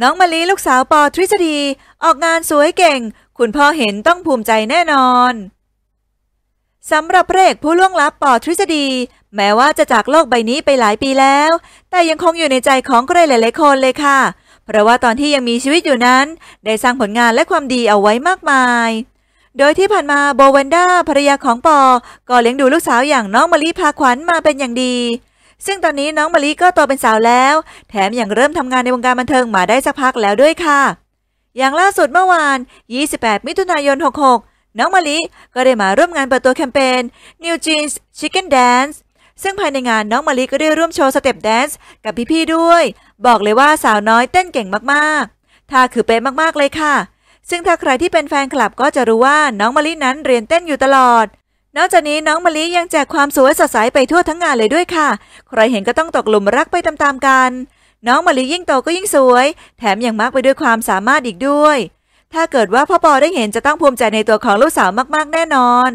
น้องมะลิลูกสาวปอทฤษฎี ออกงานสวยเก่ง คุณพ่อเห็นต้องภูมิใจแน่นอนสำหรับพระเอกผู้ล่วงลับปอทฤษฎี แม้ว่าจะจากโลกใบนี้ไปหลายปีแล้ว แต่ยังคงอยู่ในใจของใครหลายๆคนเลยค่ะ เพราะว่าตอนที่ยังมีชีวิตอยู่นั้น ได้สร้างผลงานและความดีเอาไว้มากมาย โดยที่ผ่านมาโบเวนด้าภรรยาของปอก็เลี้ยงดูลูกสาวอย่างน้องมะลิพาขวัญมาเป็นอย่างดีซึ่งตอนนี้น้องมะลิก็โตเป็นสาวแล้ว แถมยังเริ่มทำงานในวงการบันเทิงมาได้สักพักแล้วด้วยค่ะ อย่างล่าสุดเมื่อวาน 28 มิถุนายน 66 น้องมะลิ ก็ได้มาร่วมงานเปิดตัวแคมเปญ New Jeans Chicken Dance ซึ่งภายในงานน้องมะลิก็ได้ร่วมโชว์สเต็ปแดนซ์กับพี่ๆ ด้วย บอกเลยว่าสาวน้อยเต้นเก่งมากๆท่าคือเป๊ะมากๆ เลยค่ะ ซึ่งถ้าใครที่เป็นแฟนคลับก็จะรู้ว่าน้องมะลินั้นเรียนเต้นอยู่ตลอดนอกจากนี้น้องมะลิยังแจกความสวยสดใสไปทั่วทั้งงานเลยด้วยค่ะ ใครเห็นก็ต้องตกหลุมรักไปตามๆกัน น้องมะลิยิ่งโตก็ยิ่งสวย แถมยังมากไปด้วยความสามารถอีกด้วย ถ้าเกิดว่าพ่อปอได้เห็นจะต้องภูมิใจในตัวของลูกสาวมากๆแน่นอน